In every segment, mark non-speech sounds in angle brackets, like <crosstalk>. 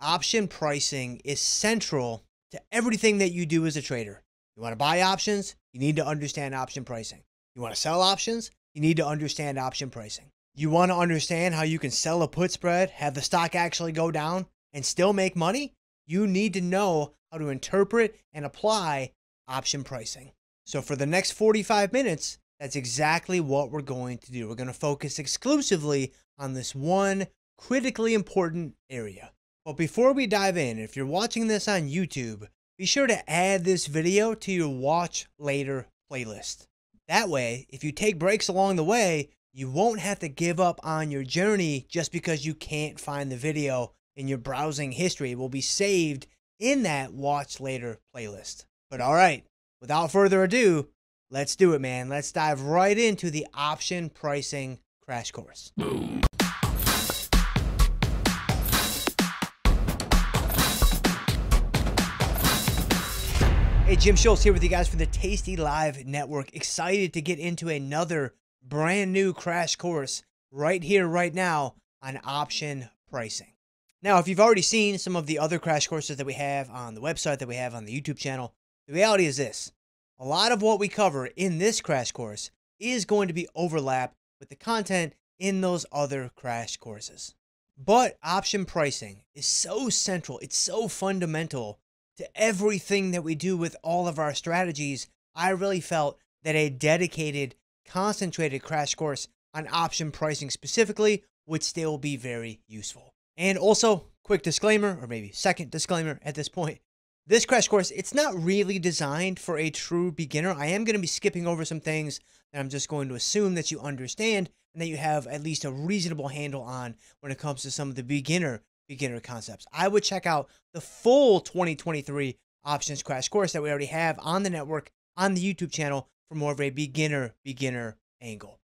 option pricing is central to everything that you do as a trader. You want to buy options, you need to understand option pricing. You want to sell options, you need to understand option pricing. You want to understand how you can sell a put spread, have the stock actually go down, and still make money? You need to know how to interpret and apply option pricing. So, for the next 45 minutes, that's exactly what we're going to do. We're going to focus exclusively on this one critically important area. But before we dive in, if you're watching this on YouTube, be sure to add this video to your watch later playlist. That way, if you take breaks along the way, you won't have to give up on your journey just because you can't find the video in your browsing history. It will be saved in that watch later playlist. But all right, without further ado, let's do it, man. Let's dive right into the option pricing crash course. Boom. Hey, Jim Schultz here with you guys from the Tasty Live Network. Excited to get into another brand new crash course right here, right now on option pricing. Now, if you've already seen some of the other crash courses that we have on the website, that we have on the YouTube channel, the reality is this a lot of what we cover in this crash course is going to be overlap with the content in those other crash courses. But option pricing is so central, it's so fundamental to everything that we do with all of our strategies, I really felt that a dedicated, concentrated crash course on option pricing specifically would still be very useful. And also, quick disclaimer, or maybe second disclaimer at this point, this crash course, it's not really designed for a true beginner. I am going to be skipping over some things that I'm just going to assume that you understand and that you have at least a reasonable handle on when it comes to some of the beginner beginner concepts. I would check out the full 2023 options crash course that we already have on the network on the YouTube channel for more of a beginner beginner angle.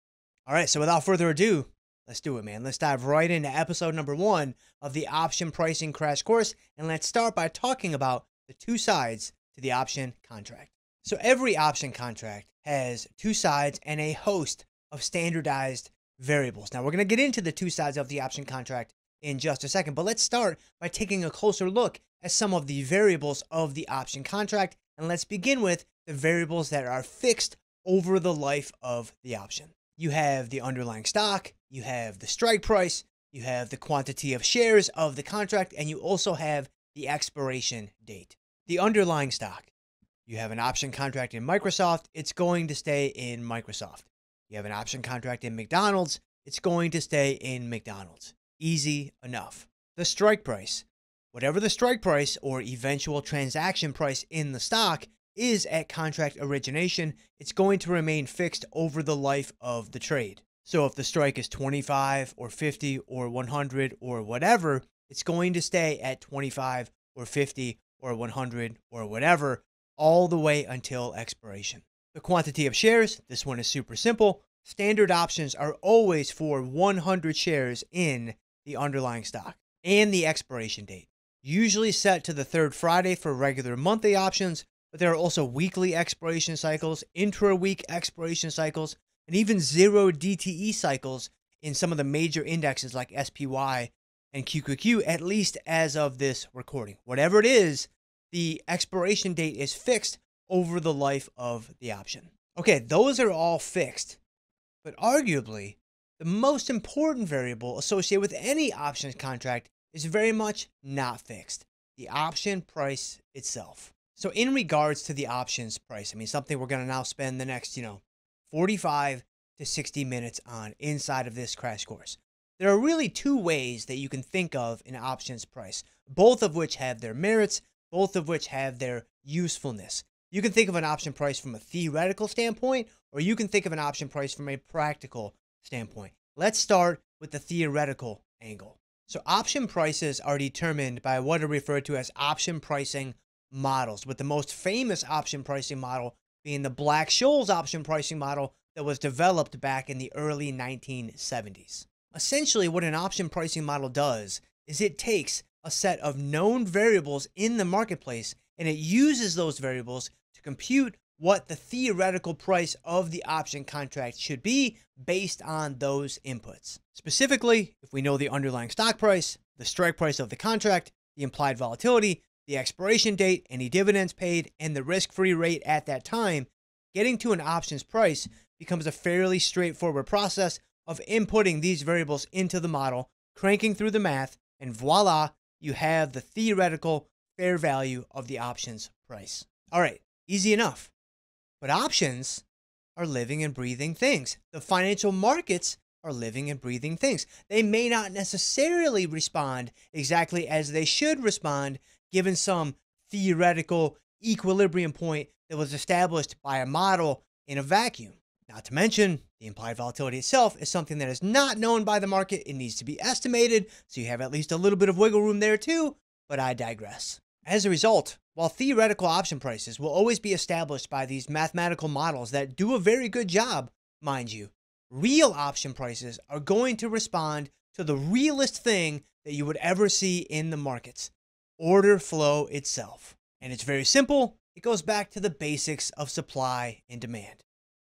All right, so without further ado, let's do it, man. Let's dive right into episode number 1 of the option pricing crash course and let's start by talking about the two sides to the option contract. So every option contract has two sides and a host of standardized variables. Now we're going to get into the two sides of the option contract in just a second. But let's start by taking a closer look at some of the variables of the option contract. And let's begin with the variables that are fixed over the life of the option. You have the underlying stock, you have the strike price, you have the quantity of shares of the contract, and you also have the expiration date. The underlying stock. You have an option contract in Microsoft, it's going to stay in Microsoft. You have an option contract in McDonald's, it's going to stay in McDonald's easy enough. The strike price. Whatever the strike price or eventual transaction price in the stock is at contract origination, it's going to remain fixed over the life of the trade. So if the strike is 25 or 50 or 100 or whatever, it's going to stay at 25 or 50 or 100 or whatever all the way until expiration. The quantity of shares, this one is super simple. Standard options are always for 100 shares in the underlying stock and the expiration date, usually set to the third Friday for regular monthly options, but there are also weekly expiration cycles, intra week expiration cycles, and even zero DTE cycles in some of the major indexes like SPY and QQQ, at least as of this recording. Whatever it is, the expiration date is fixed over the life of the option. Okay, those are all fixed, but arguably, the most important variable associated with any options contract is very much not fixed, the option price itself. So in regards to the options price, I mean, something we're going to now spend the next, you know, 45 to 60 minutes on inside of this crash course. There are really two ways that you can think of an options price, both of which have their merits, both of which have their usefulness. You can think of an option price from a theoretical standpoint, or you can think of an option price from a practical standpoint. Let's start with the theoretical angle. So option prices are determined by what are referred to as option pricing models, with the most famous option pricing model being the Black-Scholes option pricing model that was developed back in the early 1970s. Essentially, what an option pricing model does is it takes a set of known variables in the marketplace and it uses those variables to compute what the theoretical price of the option contract should be based on those inputs. Specifically, if we know the underlying stock price, the strike price of the contract, the implied volatility, the expiration date, any dividends paid, and the risk free rate at that time, getting to an option's price becomes a fairly straightforward process of inputting these variables into the model, cranking through the math, and voila, you have the theoretical fair value of the option's price. All right, easy enough. But options are living and breathing things. The financial markets are living and breathing things. They may not necessarily respond exactly as they should respond given some theoretical equilibrium point that was established by a model in a vacuum. Not to mention, the implied volatility itself is something that is not known by the market. It needs to be estimated, so you have at least a little bit of wiggle room there too, but I digress. As a result, while theoretical option prices will always be established by these mathematical models that do a very good job, mind you, real option prices are going to respond to the realest thing that you would ever see in the markets order flow itself. And it's very simple. It goes back to the basics of supply and demand.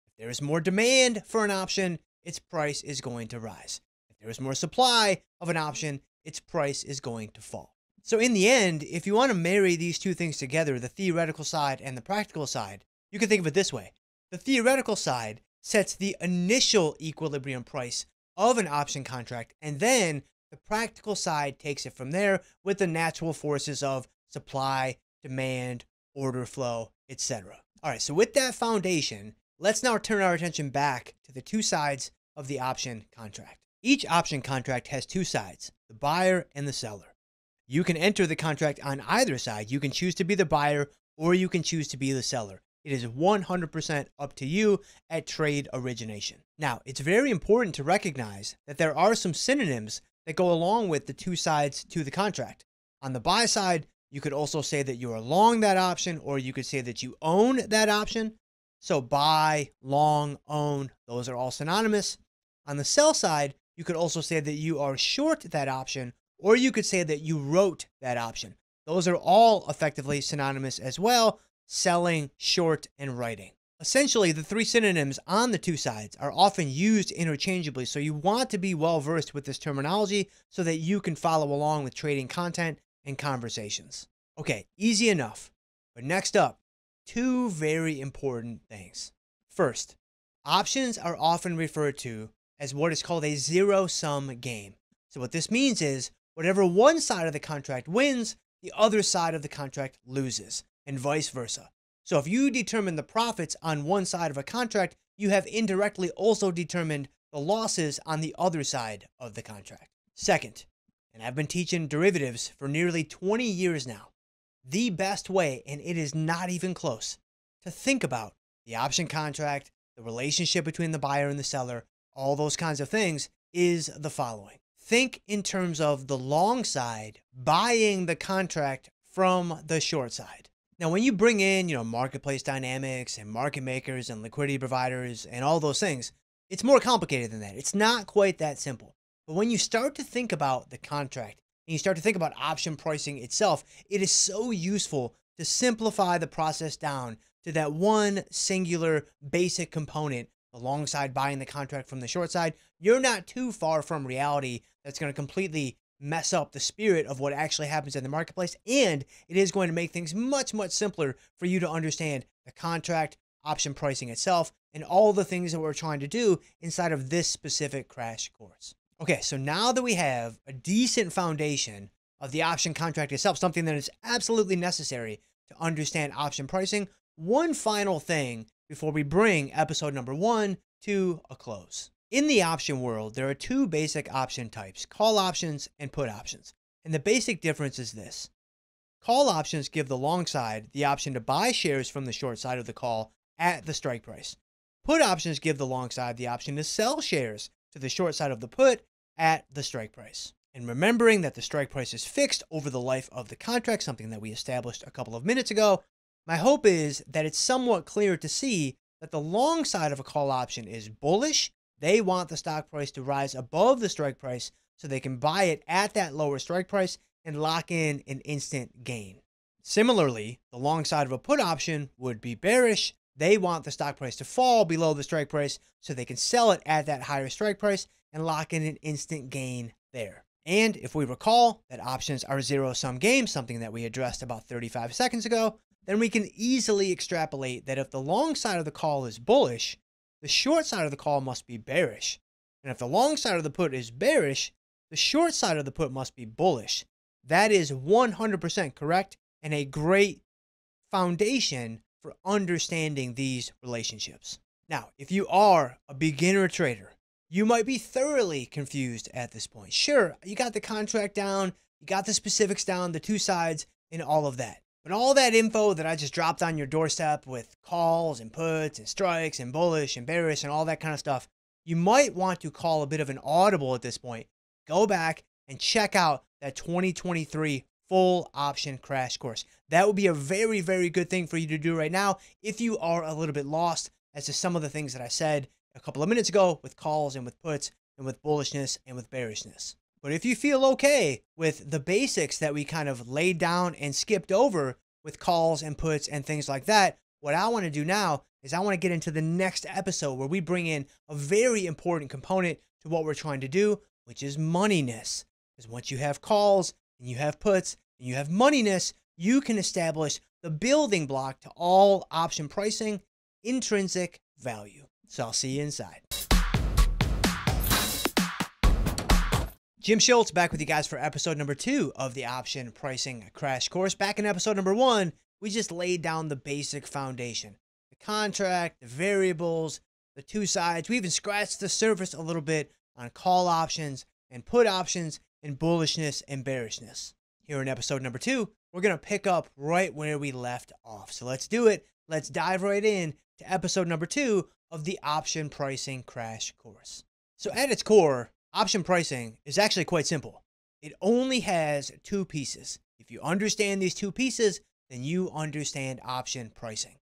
If there is more demand for an option, its price is going to rise. If there is more supply of an option, its price is going to fall. So, in the end, if you want to marry these two things together, the theoretical side and the practical side, you can think of it this way the theoretical side sets the initial equilibrium price of an option contract, and then the practical side takes it from there with the natural forces of supply, demand, order flow, etc. All right, so with that foundation, let's now turn our attention back to the two sides of the option contract. Each option contract has two sides, the buyer and the seller. You can enter the contract on either side. You can choose to be the buyer or you can choose to be the seller. It is 100% up to you at trade origination. Now, it's very important to recognize that there are some synonyms that go along with the two sides to the contract. On the buy side, you could also say that you're long that option, or you could say that you own that option. So buy, long, own, those are all synonymous. On the sell side, you could also say that you are short that option or you could say that you wrote that option. Those are all effectively synonymous as well, selling, short, and writing. Essentially, the three synonyms on the two sides are often used interchangeably, so you want to be well versed with this terminology so that you can follow along with trading content and conversations. Okay, easy enough. But next up, two very important things. First, options are often referred to as what is called a zero sum game. So, what this means is Whatever one side of the contract wins, the other side of the contract loses, and vice versa. So if you determine the profits on one side of a contract, you have indirectly also determined the losses on the other side of the contract. Second, and I've been teaching derivatives for nearly 20 years now, the best way, and it is not even close, to think about the option contract, the relationship between the buyer and the seller, all those kinds of things is the following think in terms of the long side buying the contract from the short side. Now, when you bring in, you know, marketplace dynamics and market makers and liquidity providers and all those things, it's more complicated than that. It's not quite that simple. But when you start to think about the contract and you start to think about option pricing itself, it is so useful to simplify the process down to that one singular basic component alongside buying the contract from the short side, you're not too far from reality that's going to completely mess up the spirit of what actually happens in the marketplace. And it is going to make things much, much simpler for you to understand the contract, option pricing itself, and all the things that we're trying to do inside of this specific crash course. Okay, so now that we have a decent foundation of the option contract itself, something that is absolutely necessary to understand option pricing, one final thing before we bring episode number one to a close. In the option world, there are two basic option types, call options and put options. And the basic difference is this. Call options give the long side the option to buy shares from the short side of the call at the strike price. Put options give the long side the option to sell shares to the short side of the put at the strike price. And remembering that the strike price is fixed over the life of the contract, something that we established a couple of minutes ago, my hope is that it's somewhat clear to see that the long side of a call option is bullish they want the stock price to rise above the strike price so they can buy it at that lower strike price and lock in an instant gain. Similarly, the long side of a put option would be bearish. They want the stock price to fall below the strike price so they can sell it at that higher strike price and lock in an instant gain there. And if we recall that options are zero sum games, something that we addressed about 35 seconds ago, then we can easily extrapolate that if the long side of the call is bullish, the short side of the call must be bearish. And if the long side of the put is bearish, the short side of the put must be bullish. That is 100% correct and a great foundation for understanding these relationships. Now, if you are a beginner trader, you might be thoroughly confused at this point. Sure, you got the contract down, you got the specifics down, the two sides, and all of that. But all that info that I just dropped on your doorstep with calls and puts and strikes and bullish and bearish and all that kind of stuff, you might want to call a bit of an audible at this point. Go back and check out that 2023 full option crash course. That would be a very, very good thing for you to do right now if you are a little bit lost as to some of the things that I said a couple of minutes ago with calls and with puts and with bullishness and with bearishness. But if you feel okay with the basics that we kind of laid down and skipped over with calls and puts and things like that, what I want to do now is I want to get into the next episode where we bring in a very important component to what we're trying to do, which is moneyness. Because once you have calls and you have puts and you have moneyness, you can establish the building block to all option pricing, intrinsic value. So I'll see you inside. Jim Schultz back with you guys for episode number two of the option pricing crash course. Back in episode number one, we just laid down the basic foundation the contract, the variables, the two sides. We even scratched the surface a little bit on call options and put options and bullishness and bearishness. Here in episode number two, we're going to pick up right where we left off. So let's do it. Let's dive right in to episode number two of the option pricing crash course. So, at its core, Option pricing is actually quite simple. It only has two pieces. If you understand these two pieces, then you understand option pricing.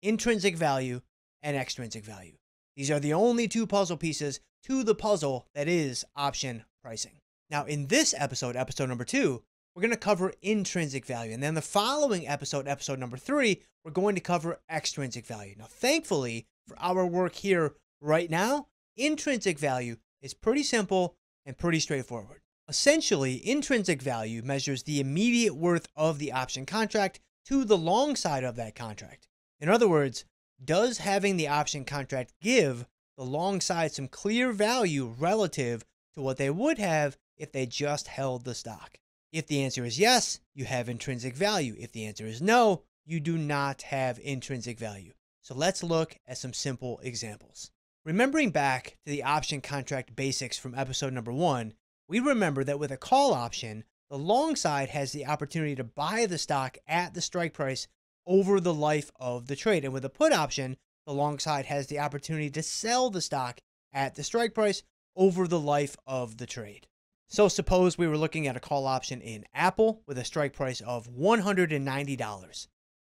Intrinsic value and extrinsic value. These are the only two puzzle pieces to the puzzle that is option pricing. Now, in this episode, episode number two, we're going to cover intrinsic value. And then the following episode, episode number three, we're going to cover extrinsic value. Now, thankfully for our work here right now, intrinsic value is pretty simple and pretty straightforward. Essentially, intrinsic value measures the immediate worth of the option contract to the long side of that contract. In other words, does having the option contract give the long side some clear value relative to what they would have if they just held the stock? If the answer is yes, you have intrinsic value. If the answer is no, you do not have intrinsic value. So let's look at some simple examples. Remembering back to the option contract basics from episode number one, we remember that with a call option, the long side has the opportunity to buy the stock at the strike price over the life of the trade. And with a put option, the long side has the opportunity to sell the stock at the strike price over the life of the trade. So suppose we were looking at a call option in Apple with a strike price of $190.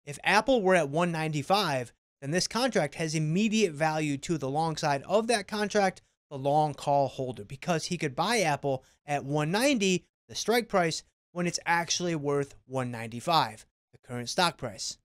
If Apple were at 195, then this contract has immediate value to the long side of that contract, the long call holder, because he could buy Apple at 190, the strike price, when it's actually worth 195, the current stock price.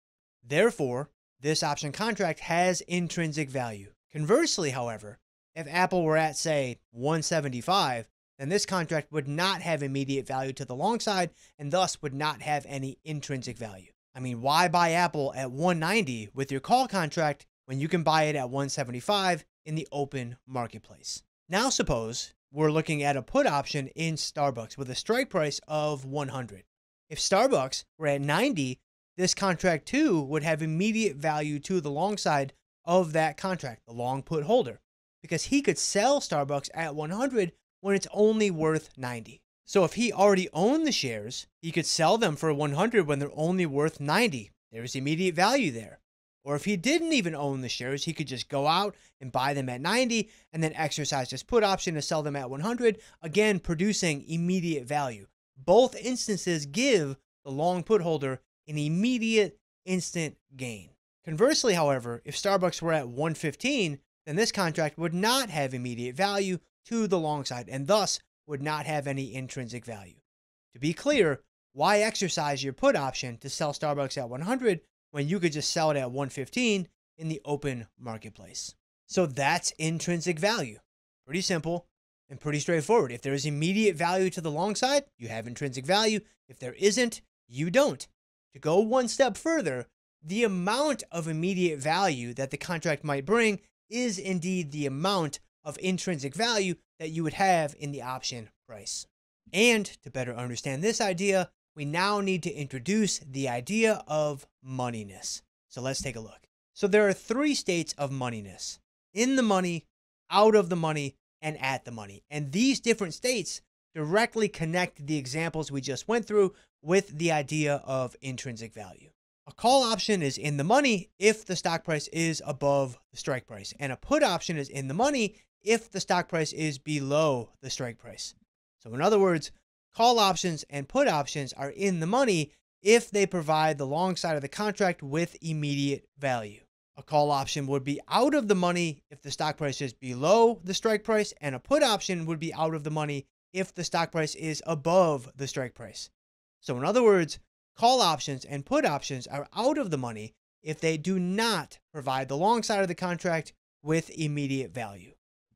Therefore, this option contract has intrinsic value. Conversely, however, if Apple were at, say, 175, then this contract would not have immediate value to the long side and thus would not have any intrinsic value. I mean, why buy Apple at 190 with your call contract when you can buy it at 175 in the open marketplace? Now suppose we're looking at a put option in Starbucks with a strike price of 100. If Starbucks were at 90, this contract too would have immediate value to the long side of that contract, the long put holder, because he could sell Starbucks at 100 when it's only worth 90. So if he already owned the shares, he could sell them for 100 when they're only worth 90. There's immediate value there. Or if he didn't even own the shares, he could just go out and buy them at 90 and then exercise his put option to sell them at 100, again producing immediate value. Both instances give the long put holder an immediate instant gain. Conversely, however, if Starbucks were at 115, then this contract would not have immediate value to the long side and thus would not have any intrinsic value. To be clear, why exercise your put option to sell Starbucks at 100 when you could just sell it at 115 in the open marketplace? So that's intrinsic value. Pretty simple and pretty straightforward. If there is immediate value to the long side, you have intrinsic value. If there isn't, you don't. To go one step further, the amount of immediate value that the contract might bring is indeed the amount of intrinsic value that you would have in the option price. And to better understand this idea, we now need to introduce the idea of moneyness. So let's take a look. So there are three states of moneyness. In the money, out of the money, and at the money. And these different states directly connect the examples we just went through with the idea of intrinsic value. A call option is in the money if the stock price is above the strike price, and a put option is in the money if the stock price is below the strike price. So, in other words, call options and put options are in the money if they provide the long side of the contract with immediate value. A call option would be out of the money if the stock price is below the strike price, and a put option would be out of the money if the stock price is above the strike price. So, in other words, call options and put options are out of the money if they do not provide the long side of the contract with immediate value.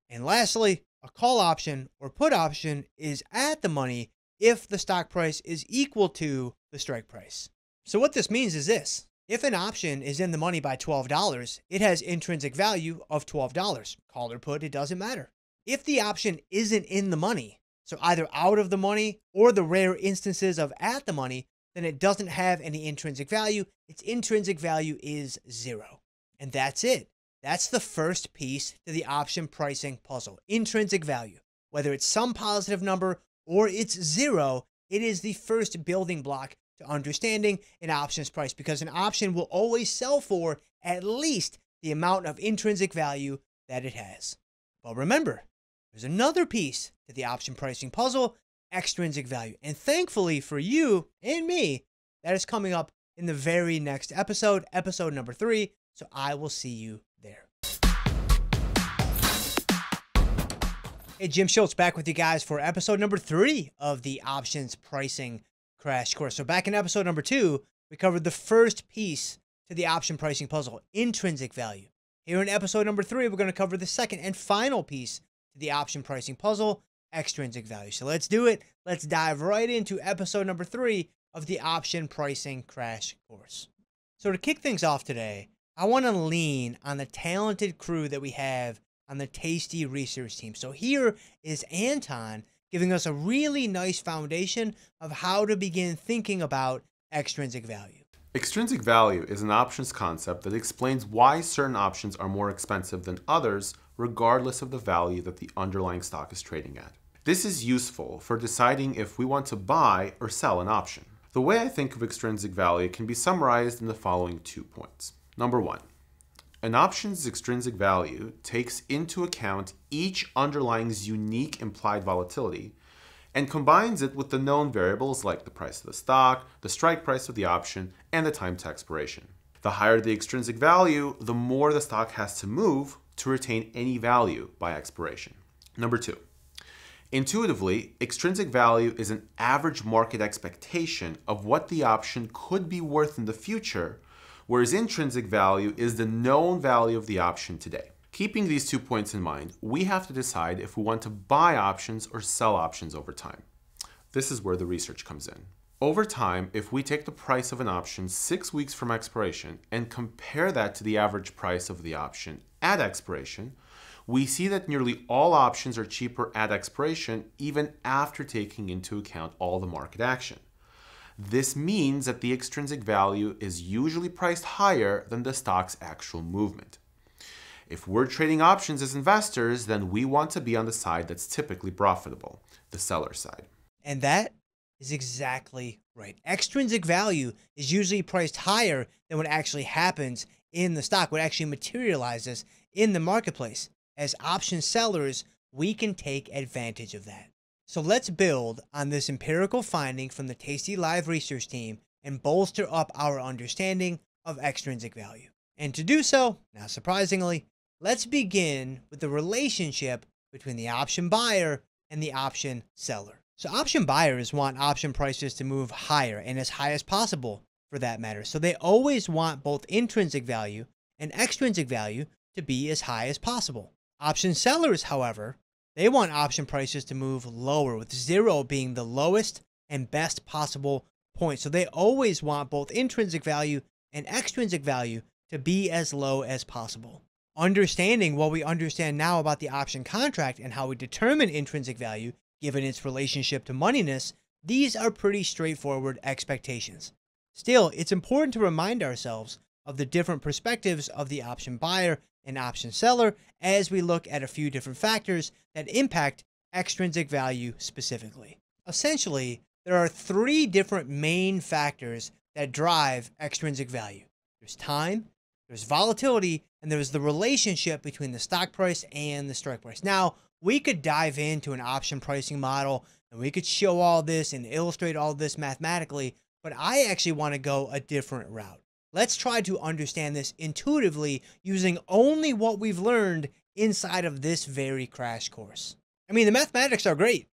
And lastly, a call option or put option is at the money if the stock price is equal to the strike price. So what this means is this. If an option is in the money by $12, it has intrinsic value of $12. Call or put, it doesn't matter. If the option isn't in the money, so either out of the money or the rare instances of at the money, then it doesn't have any intrinsic value. Its intrinsic value is zero. And that's it. That's the first piece to the option pricing puzzle intrinsic value. Whether it's some positive number or it's zero, it is the first building block to understanding an option's price because an option will always sell for at least the amount of intrinsic value that it has. But remember, there's another piece to the option pricing puzzle extrinsic value. And thankfully for you and me, that is coming up in the very next episode, episode number three. So I will see you Hey, Jim Schultz back with you guys for episode number three of the options pricing crash course. So, back in episode number two, we covered the first piece to the option pricing puzzle intrinsic value. Here in episode number three, we're going to cover the second and final piece to the option pricing puzzle extrinsic value. So, let's do it. Let's dive right into episode number three of the option pricing crash course. So, to kick things off today, I want to lean on the talented crew that we have on the Tasty research team. So here is Anton giving us a really nice foundation of how to begin thinking about extrinsic value. Extrinsic value is an options concept that explains why certain options are more expensive than others, regardless of the value that the underlying stock is trading at. This is useful for deciding if we want to buy or sell an option. The way I think of extrinsic value can be summarized in the following two points. Number one, an option's extrinsic value takes into account each underlying's unique implied volatility and combines it with the known variables like the price of the stock, the strike price of the option, and the time to expiration. The higher the extrinsic value, the more the stock has to move to retain any value by expiration. Number two, intuitively, extrinsic value is an average market expectation of what the option could be worth in the future whereas intrinsic value is the known value of the option today. Keeping these two points in mind, we have to decide if we want to buy options or sell options over time. This is where the research comes in. Over time, if we take the price of an option six weeks from expiration and compare that to the average price of the option at expiration, we see that nearly all options are cheaper at expiration even after taking into account all the market action. This means that the extrinsic value is usually priced higher than the stock's actual movement. If we're trading options as investors, then we want to be on the side that's typically profitable, the seller side. And that is exactly right. Extrinsic value is usually priced higher than what actually happens in the stock, what actually materializes in the marketplace. As option sellers, we can take advantage of that. So let's build on this empirical finding from the Tasty Live research team and bolster up our understanding of extrinsic value. And to do so, not surprisingly, let's begin with the relationship between the option buyer and the option seller. So option buyers want option prices to move higher and as high as possible for that matter. So they always want both intrinsic value and extrinsic value to be as high as possible. Option sellers, however, they want option prices to move lower, with zero being the lowest and best possible point. So they always want both intrinsic value and extrinsic value to be as low as possible. Understanding what we understand now about the option contract and how we determine intrinsic value, given its relationship to moneyness, these are pretty straightforward expectations. Still, it's important to remind ourselves of the different perspectives of the option buyer and option seller as we look at a few different factors that impact extrinsic value specifically. Essentially, there are three different main factors that drive extrinsic value. There's time, there's volatility, and there's the relationship between the stock price and the strike price. Now, we could dive into an option pricing model and we could show all this and illustrate all this mathematically, but I actually want to go a different route. Let's try to understand this intuitively using only what we've learned inside of this very crash course. I mean, the mathematics are great.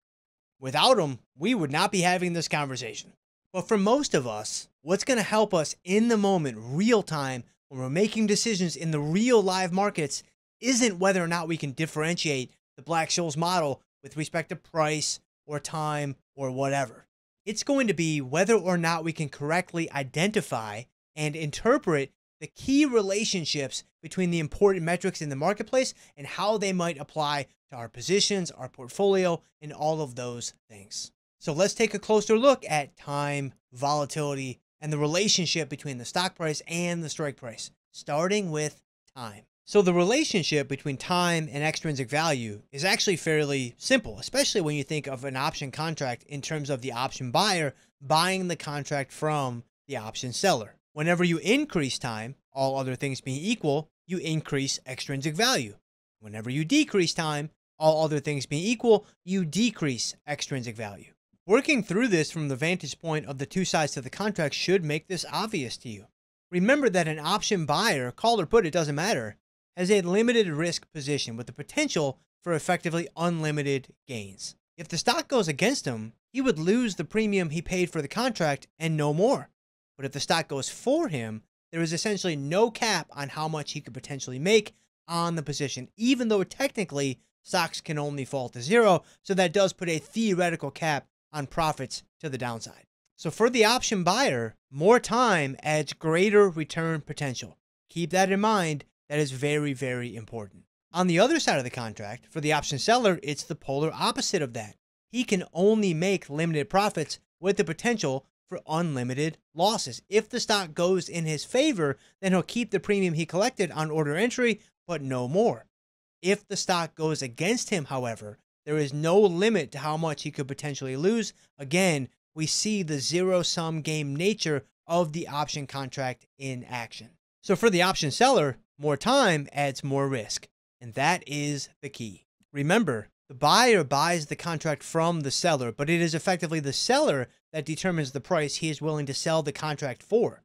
Without them, we would not be having this conversation. But for most of us, what's going to help us in the moment, real time, when we're making decisions in the real live markets, isn't whether or not we can differentiate the Black Scholes model with respect to price or time or whatever. It's going to be whether or not we can correctly identify and interpret the key relationships between the important metrics in the marketplace and how they might apply to our positions, our portfolio, and all of those things. So let's take a closer look at time, volatility, and the relationship between the stock price and the strike price, starting with time. So the relationship between time and extrinsic value is actually fairly simple, especially when you think of an option contract in terms of the option buyer buying the contract from the option seller. Whenever you increase time, all other things being equal, you increase extrinsic value. Whenever you decrease time, all other things being equal, you decrease extrinsic value. Working through this from the vantage point of the two sides to the contract should make this obvious to you. Remember that an option buyer, call or put, it doesn't matter, has a limited risk position with the potential for effectively unlimited gains. If the stock goes against him, he would lose the premium he paid for the contract and no more. But if the stock goes for him, there is essentially no cap on how much he could potentially make on the position, even though technically stocks can only fall to zero. So that does put a theoretical cap on profits to the downside. So for the option buyer, more time adds greater return potential. Keep that in mind. That is very, very important. On the other side of the contract, for the option seller, it's the polar opposite of that. He can only make limited profits with the potential for unlimited losses. If the stock goes in his favor, then he'll keep the premium he collected on order entry, but no more. If the stock goes against him, however, there is no limit to how much he could potentially lose. Again, we see the zero sum game nature of the option contract in action. So, for the option seller, more time adds more risk, and that is the key. Remember, the buyer buys the contract from the seller, but it is effectively the seller that determines the price he is willing to sell the contract for.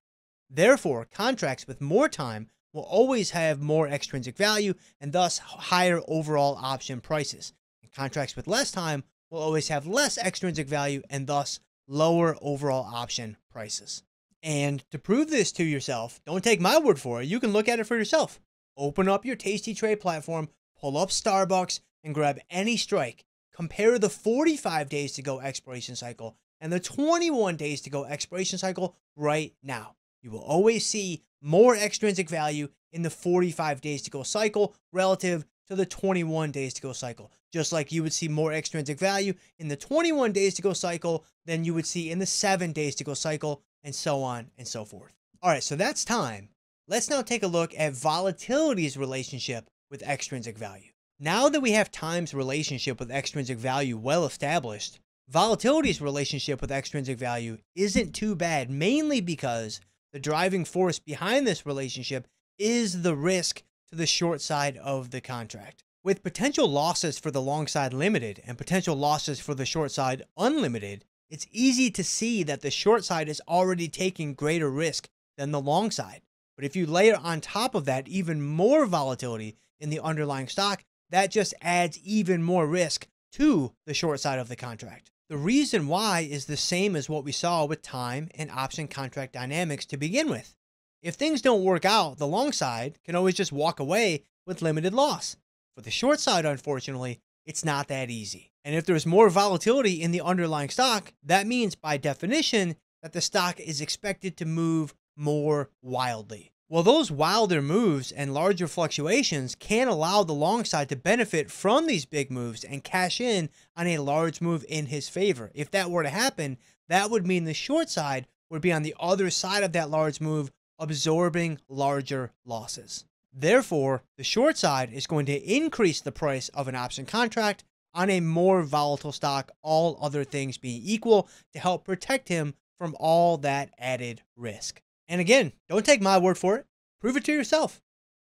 Therefore, contracts with more time will always have more extrinsic value and thus higher overall option prices. And contracts with less time will always have less extrinsic value and thus lower overall option prices. And to prove this to yourself, don't take my word for it. You can look at it for yourself. Open up your Tasty Trade platform, pull up Starbucks, and grab any strike. Compare the 45 days to go expiration cycle and the 21 days to go expiration cycle right now. You will always see more extrinsic value in the 45 days to go cycle relative to the 21 days to go cycle. Just like you would see more extrinsic value in the 21 days to go cycle than you would see in the 7 days to go cycle, and so on and so forth. All right, so that's time. Let's now take a look at volatility's relationship with extrinsic value. Now that we have time's relationship with extrinsic value well established, volatility's relationship with extrinsic value isn't too bad, mainly because the driving force behind this relationship is the risk to the short side of the contract. With potential losses for the long side limited and potential losses for the short side unlimited, it's easy to see that the short side is already taking greater risk than the long side. But if you layer on top of that even more volatility in the underlying stock, that just adds even more risk to the short side of the contract. The reason why is the same as what we saw with time and option contract dynamics to begin with. If things don't work out, the long side can always just walk away with limited loss. For the short side, unfortunately, it's not that easy. And if there's more volatility in the underlying stock, that means by definition that the stock is expected to move more wildly. Well, those wilder moves and larger fluctuations can allow the long side to benefit from these big moves and cash in on a large move in his favor. If that were to happen, that would mean the short side would be on the other side of that large move, absorbing larger losses. Therefore, the short side is going to increase the price of an option contract on a more volatile stock, all other things being equal, to help protect him from all that added risk. And again, don't take my word for it. Prove it to yourself.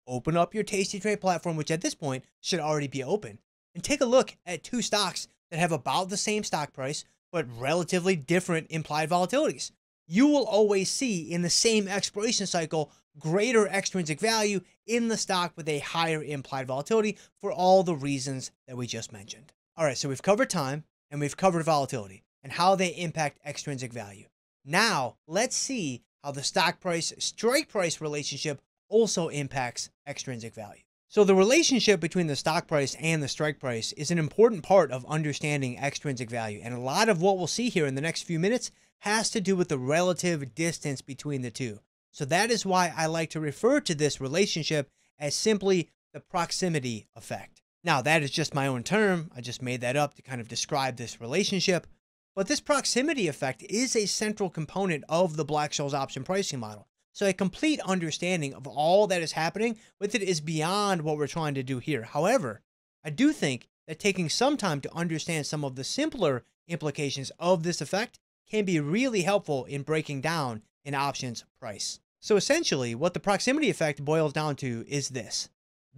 Open up your Tasty Trade platform, which at this point should already be open, and take a look at two stocks that have about the same stock price, but relatively different implied volatilities. You will always see in the same expiration cycle greater extrinsic value in the stock with a higher implied volatility for all the reasons that we just mentioned. All right, so we've covered time and we've covered volatility and how they impact extrinsic value. Now, let's see how the stock price strike price relationship also impacts extrinsic value. So the relationship between the stock price and the strike price is an important part of understanding extrinsic value. And a lot of what we'll see here in the next few minutes has to do with the relative distance between the two. So that is why I like to refer to this relationship as simply the proximity effect. Now that is just my own term. I just made that up to kind of describe this relationship. But this proximity effect is a central component of the Black Scholes option pricing model. So a complete understanding of all that is happening with it is beyond what we're trying to do here. However, I do think that taking some time to understand some of the simpler implications of this effect can be really helpful in breaking down an option's price. So essentially, what the proximity effect boils down to is this.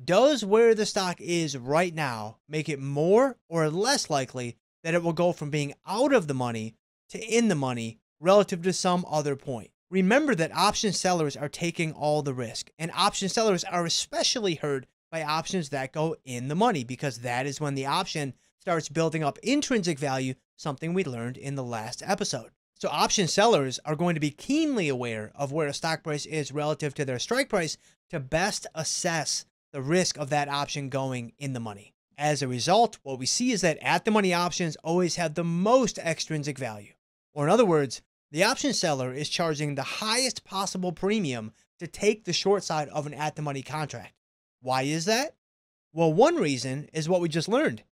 Does where the stock is right now make it more or less likely that it will go from being out of the money to in the money relative to some other point. Remember that option sellers are taking all the risk, and option sellers are especially hurt by options that go in the money because that is when the option starts building up intrinsic value, something we learned in the last episode. So, option sellers are going to be keenly aware of where a stock price is relative to their strike price to best assess the risk of that option going in the money. As a result, what we see is that at the money options always have the most extrinsic value. Or in other words, the option seller is charging the highest possible premium to take the short side of an at the money contract. Why is that? Well, one reason is what we just learned.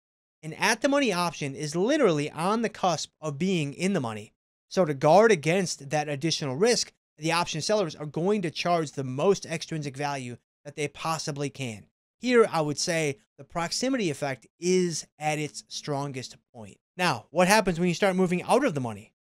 An at the money option is literally on the cusp of being in the money. So, to guard against that additional risk, the option sellers are going to charge the most extrinsic value that they possibly can. Here, I would say the proximity effect is at its strongest point. Now, what happens when you start moving out of the money?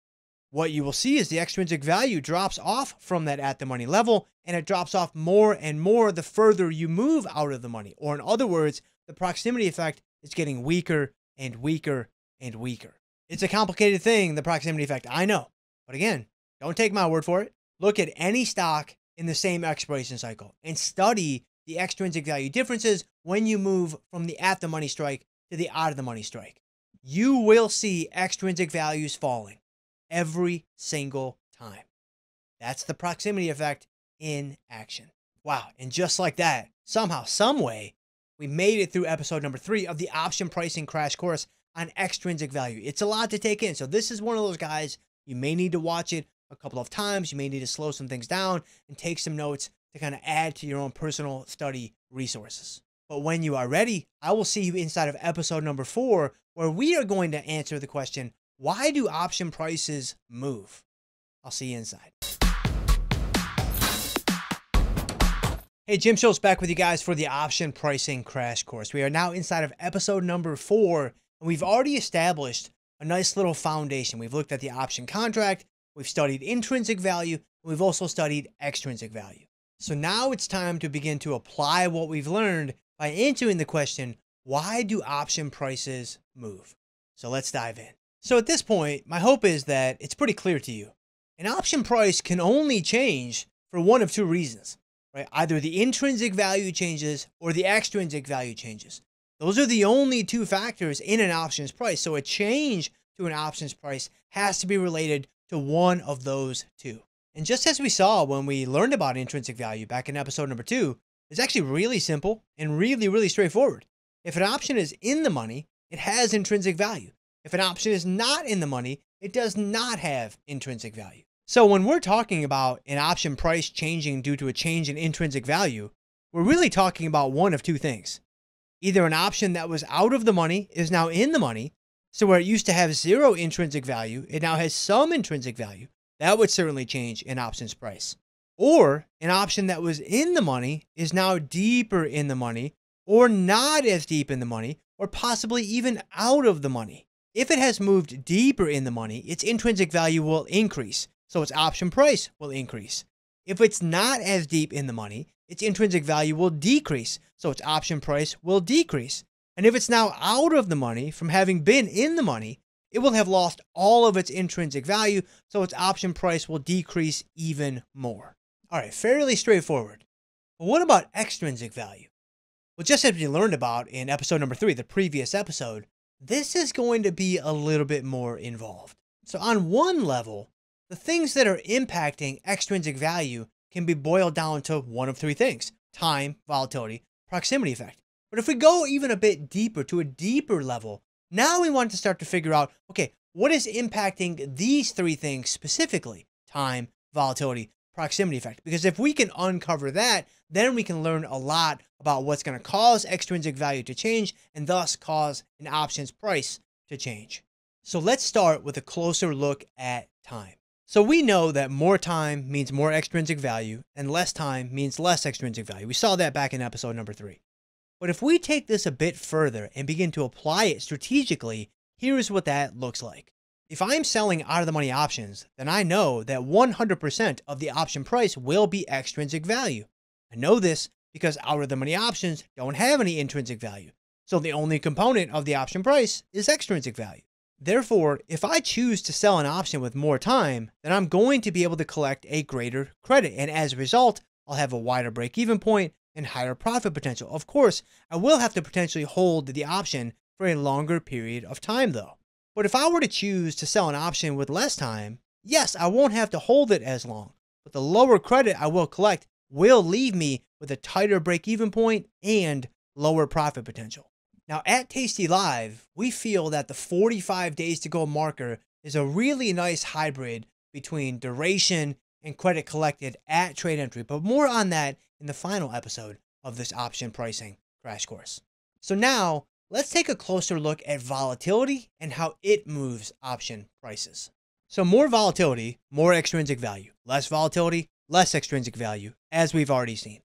What you will see is the extrinsic value drops off from that at the money level, and it drops off more and more the further you move out of the money. Or, in other words, the proximity effect is getting weaker and weaker and weaker. It's a complicated thing, the proximity effect. I know. But again, don't take my word for it. Look at any stock in the same expiration cycle and study the extrinsic value differences when you move from the at the money strike to the out of the money strike. You will see extrinsic values falling every single time. That's the proximity effect in action. Wow. And just like that, somehow, some way, we made it through episode number three of the option pricing crash course on extrinsic value. It's a lot to take in. So this is one of those guys, you may need to watch it a couple of times. You may need to slow some things down and take some notes to kind of add to your own personal study resources. But when you are ready, I will see you inside of episode number four, where we are going to answer the question why do option prices move? I'll see you inside. Hey, Jim Schultz back with you guys for the option pricing crash course. We are now inside of episode number four, and we've already established a nice little foundation. We've looked at the option contract, we've studied intrinsic value, we've also studied extrinsic value. So now it's time to begin to apply what we've learned by answering the question, why do option prices move? So let's dive in. So at this point, my hope is that it's pretty clear to you. An option price can only change for one of two reasons, right? Either the intrinsic value changes or the extrinsic value changes. Those are the only two factors in an options price. So a change to an options price has to be related to one of those two. And just as we saw when we learned about intrinsic value back in episode number two, it's actually really simple and really, really straightforward. If an option is in the money, it has intrinsic value. If an option is not in the money, it does not have intrinsic value. So when we're talking about an option price changing due to a change in intrinsic value, we're really talking about one of two things. Either an option that was out of the money is now in the money, so where it used to have zero intrinsic value, it now has some intrinsic value, that would certainly change an option's price. Or an option that was in the money is now deeper in the money, or not as deep in the money, or possibly even out of the money. If it has moved deeper in the money, its intrinsic value will increase, so its option price will increase. If it's not as deep in the money, its intrinsic value will decrease, so its option price will decrease. And if it's now out of the money from having been in the money, it will have lost all of its intrinsic value, so its option price will decrease even more. All right, fairly straightforward. But what about extrinsic value? Well, just as we learned about in episode number three, the previous episode, this is going to be a little bit more involved. So, on one level, the things that are impacting extrinsic value can be boiled down to one of three things time, volatility, proximity effect. But if we go even a bit deeper to a deeper level now we want to start to figure out, okay, what is impacting these three things specifically? Time, volatility, proximity effect. Because if we can uncover that, then we can learn a lot about what's going to cause extrinsic value to change and thus cause an option's price to change. So let's start with a closer look at time. So we know that more time means more extrinsic value and less time means less extrinsic value. We saw that back in episode number three. But if we take this a bit further and begin to apply it strategically, here's what that looks like. If I'm selling out of the money options, then I know that 100% of the option price will be extrinsic value. I know this because out of the money options don't have any intrinsic value. So the only component of the option price is extrinsic value. Therefore, if I choose to sell an option with more time, then I'm going to be able to collect a greater credit. And as a result, I'll have a wider break even point and higher profit potential. Of course, I will have to potentially hold the option for a longer period of time though. But if I were to choose to sell an option with less time, yes, I won't have to hold it as long, but the lower credit I will collect will leave me with a tighter break even point and lower profit potential. Now, at Tasty Live, we feel that the 45 days to go marker is a really nice hybrid between duration and credit collected at trade entry, but more on that in the final episode of this option pricing crash course. So now let's take a closer look at volatility and how it moves option prices. So more volatility, more extrinsic value, less volatility, less extrinsic value, as we've already seen.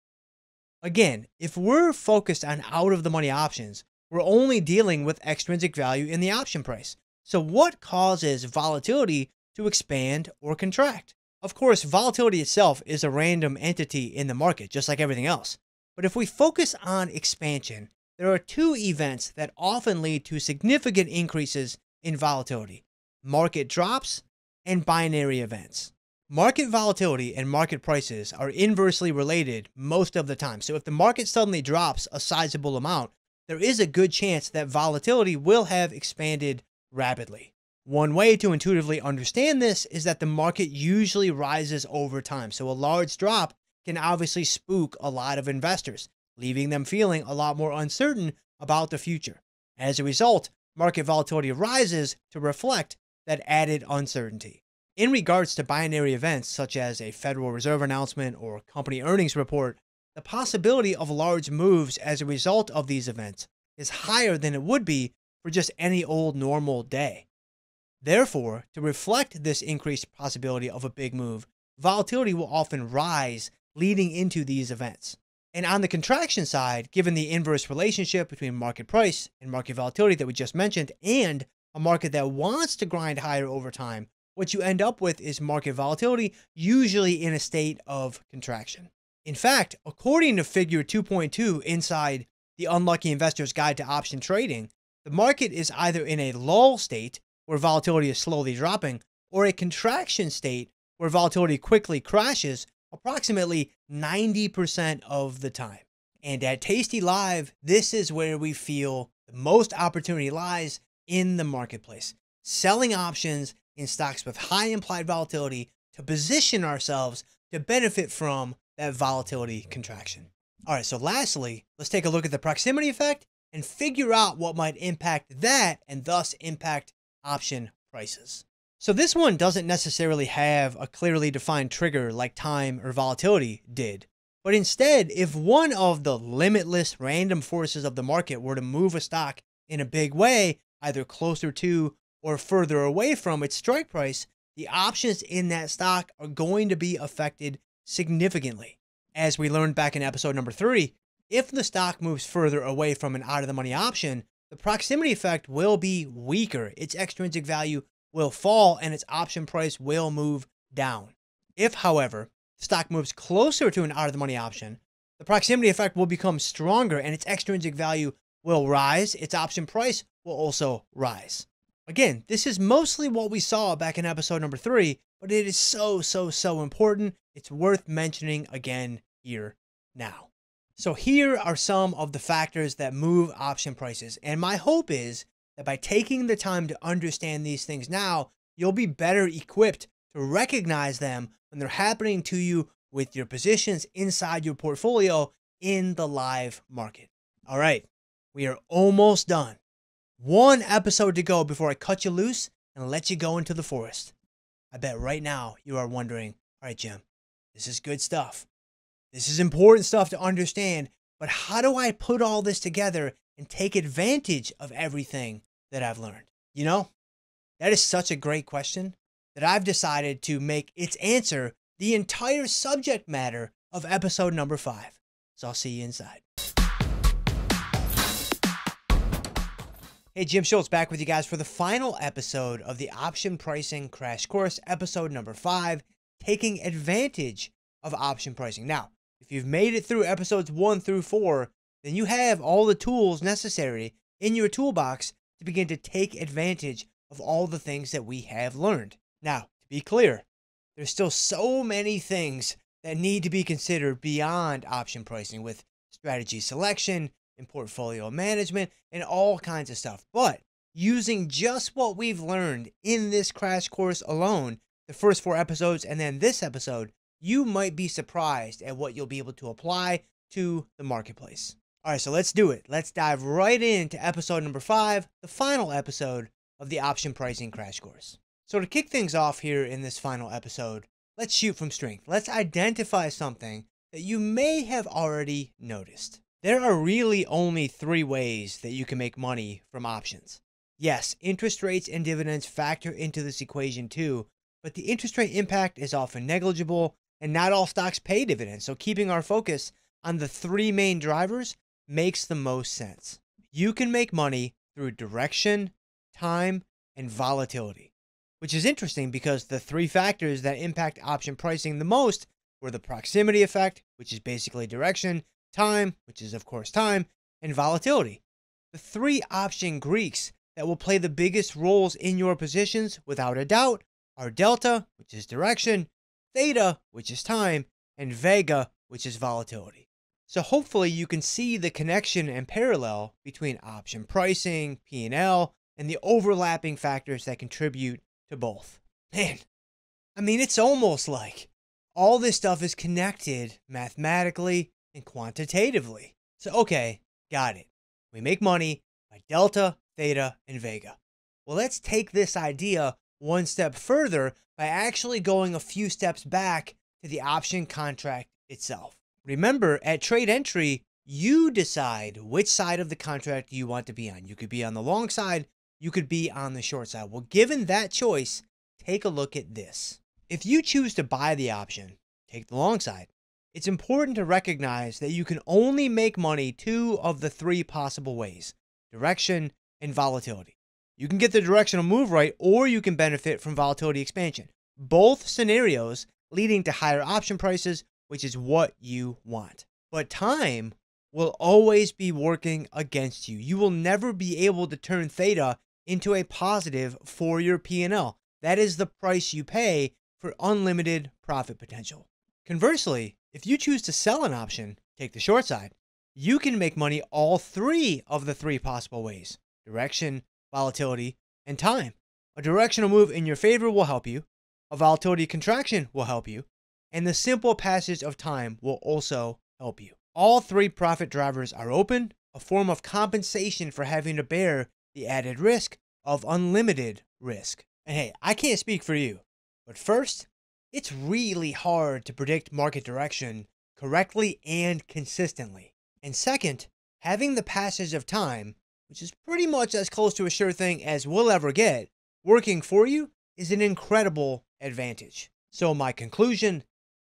Again, if we're focused on out of the money options, we're only dealing with extrinsic value in the option price. So what causes volatility to expand or contract? Of course, volatility itself is a random entity in the market, just like everything else. But if we focus on expansion, there are two events that often lead to significant increases in volatility market drops and binary events. Market volatility and market prices are inversely related most of the time. So if the market suddenly drops a sizable amount, there is a good chance that volatility will have expanded rapidly. One way to intuitively understand this is that the market usually rises over time. So a large drop can obviously spook a lot of investors, leaving them feeling a lot more uncertain about the future. As a result, market volatility rises to reflect that added uncertainty. In regards to binary events such as a Federal Reserve announcement or company earnings report, the possibility of large moves as a result of these events is higher than it would be for just any old normal day. Therefore, to reflect this increased possibility of a big move, volatility will often rise leading into these events. And on the contraction side, given the inverse relationship between market price and market volatility that we just mentioned, and a market that wants to grind higher over time, what you end up with is market volatility, usually in a state of contraction. In fact, according to figure 2.2 inside the Unlucky Investor's Guide to Option Trading, the market is either in a lull state where volatility is slowly dropping, or a contraction state where volatility quickly crashes approximately 90% of the time. And at Tasty Live, this is where we feel the most opportunity lies in the marketplace, selling options in stocks with high implied volatility to position ourselves to benefit from that volatility contraction. All right, so lastly, let's take a look at the proximity effect and figure out what might impact that and thus impact option prices. So this one doesn't necessarily have a clearly defined trigger like time or volatility did. But instead, if one of the limitless random forces of the market were to move a stock in a big way, either closer to or further away from its strike price, the options in that stock are going to be affected significantly. As we learned back in episode number three, if the stock moves further away from an out of the money option, the proximity effect will be weaker. Its extrinsic value will fall and its option price will move down. If, however, the stock moves closer to an out of the money option, the proximity effect will become stronger and its extrinsic value will rise. Its option price will also rise. Again, this is mostly what we saw back in episode number three, but it is so, so, so important. It's worth mentioning again here now. So here are some of the factors that move option prices. And my hope is that by taking the time to understand these things now, you'll be better equipped to recognize them when they're happening to you with your positions inside your portfolio in the live market. All right, we are almost done. One episode to go before I cut you loose and let you go into the forest. I bet right now you are wondering, all right, Jim, this is good stuff. This is important stuff to understand, but how do I put all this together and take advantage of everything that I've learned? You know, that is such a great question that I've decided to make its answer the entire subject matter of episode number five. So I'll see you inside. Hey, Jim Schultz back with you guys for the final episode of the Option Pricing Crash Course, episode number five, taking advantage of option pricing. Now, if you've made it through episodes 1 through 4, then you have all the tools necessary in your toolbox to begin to take advantage of all the things that we have learned. Now, to be clear, there's still so many things that need to be considered beyond option pricing with strategy selection and portfolio management and all kinds of stuff. But using just what we've learned in this crash course alone, the first four episodes and then this episode, you might be surprised at what you'll be able to apply to the marketplace. All right, so let's do it. Let's dive right into episode number five, the final episode of the option pricing crash course. So, to kick things off here in this final episode, let's shoot from strength. Let's identify something that you may have already noticed. There are really only three ways that you can make money from options. Yes, interest rates and dividends factor into this equation too, but the interest rate impact is often negligible and not all stocks pay dividends. So keeping our focus on the three main drivers makes the most sense. You can make money through direction, time, and volatility, which is interesting because the three factors that impact option pricing the most were the proximity effect, which is basically direction, time, which is of course time, and volatility. The three option Greeks that will play the biggest roles in your positions without a doubt are delta, which is direction, theta, which is time, and vega, which is volatility. So hopefully you can see the connection and parallel between option pricing, P&L, and the overlapping factors that contribute to both. Man, I mean, it's almost like all this stuff is connected mathematically and quantitatively. So, okay, got it. We make money by delta, theta, and vega. Well, let's take this idea one step further by actually going a few steps back to the option contract itself. Remember, at trade entry, you decide which side of the contract you want to be on. You could be on the long side, you could be on the short side. Well, given that choice, take a look at this. If you choose to buy the option, take the long side. It's important to recognize that you can only make money two of the three possible ways direction and volatility. You can get the directional move right, or you can benefit from volatility expansion. Both scenarios leading to higher option prices, which is what you want. But time will always be working against you. You will never be able to turn theta into a positive for your P&L. That is the price you pay for unlimited profit potential. Conversely, if you choose to sell an option, take the short side, you can make money all three of the three possible ways direction, volatility, and time. A directional move in your favor will help you, a volatility contraction will help you, and the simple passage of time will also help you. All three profit drivers are open, a form of compensation for having to bear the added risk of unlimited risk. And hey, I can't speak for you, but first, it's really hard to predict market direction correctly and consistently. And second, having the passage of time which is pretty much as close to a sure thing as we'll ever get, working for you is an incredible advantage. So, my conclusion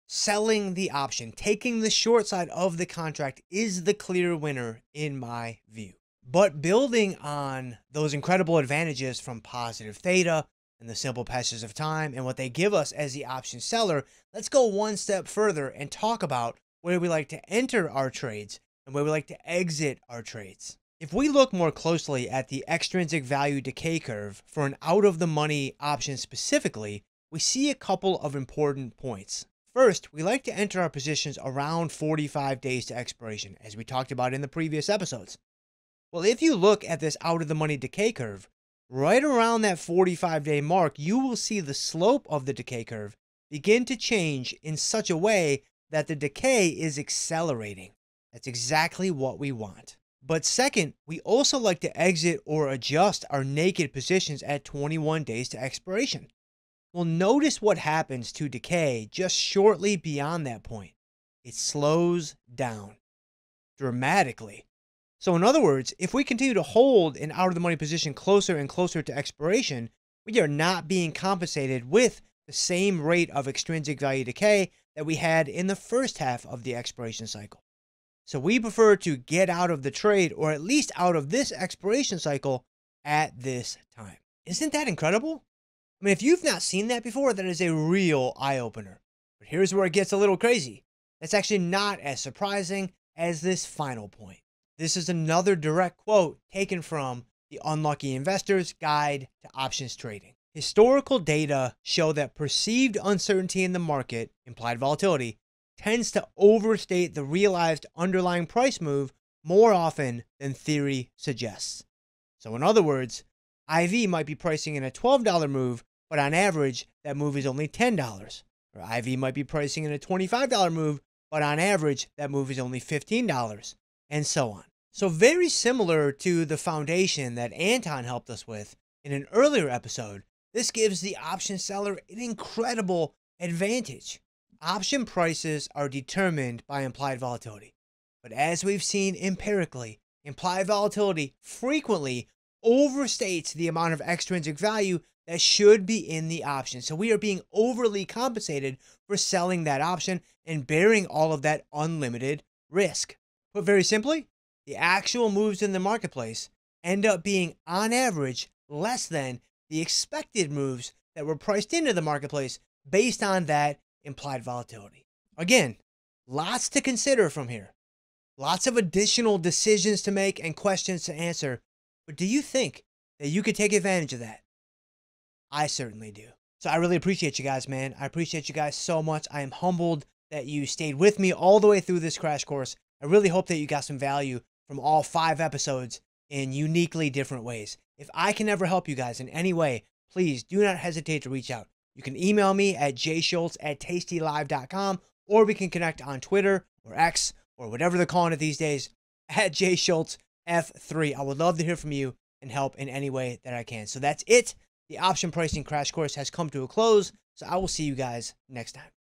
selling the option, taking the short side of the contract is the clear winner in my view. But building on those incredible advantages from positive theta and the simple passage of time and what they give us as the option seller, let's go one step further and talk about where we like to enter our trades and where we like to exit our trades. If we look more closely at the extrinsic value decay curve for an out-of-the-money option specifically, we see a couple of important points. First, we like to enter our positions around 45 days to expiration, as we talked about in the previous episodes. Well, if you look at this out of the money decay curve, right around that 45 day mark, you will see the slope of the decay curve begin to change in such a way that the decay is accelerating. That's exactly what we want. But second, we also like to exit or adjust our naked positions at 21 days to expiration. Well, notice what happens to decay just shortly beyond that point. It slows down dramatically. So in other words, if we continue to hold an out of the money position closer and closer to expiration, we are not being compensated with the same rate of extrinsic value decay that we had in the first half of the expiration cycle. So we prefer to get out of the trade or at least out of this expiration cycle at this time. Isn't that incredible? I mean, if you've not seen that before, that is a real eye opener. But here's where it gets a little crazy. That's actually not as surprising as this final point. This is another direct quote taken from the Unlucky Investor's Guide to Options Trading. Historical data show that perceived uncertainty in the market, implied volatility, tends to overstate the realized underlying price move more often than theory suggests. So, in other words, IV might be pricing in a $12 move, but on average, that move is only $10. Or IV might be pricing in a $25 move, but on average, that move is only $15, and so on. So, very similar to the foundation that Anton helped us with in an earlier episode, this gives the option seller an incredible advantage. Option prices are determined by implied volatility. But as we've seen empirically, implied volatility frequently overstates the amount of extrinsic value that should be in the option. So we are being overly compensated for selling that option and bearing all of that unlimited risk. Put very simply, the actual moves in the marketplace end up being, on average, less than the expected moves that were priced into the marketplace based on that implied volatility. Again, lots to consider from here, lots of additional decisions to make and questions to answer. But do you think that you could take advantage of that? I certainly do. So I really appreciate you guys, man. I appreciate you guys so much. I am humbled that you stayed with me all the way through this crash course. I really hope that you got some value from all five episodes in uniquely different ways. If I can ever help you guys in any way, please do not hesitate to reach out. You can email me at jschultz at tastylive.com, or we can connect on Twitter or X or whatever they're calling it these days <laughs> at jschultzf3. I would love to hear from you and help in any way that I can. So that's it. The option pricing crash course has come to a close. So I will see you guys next time.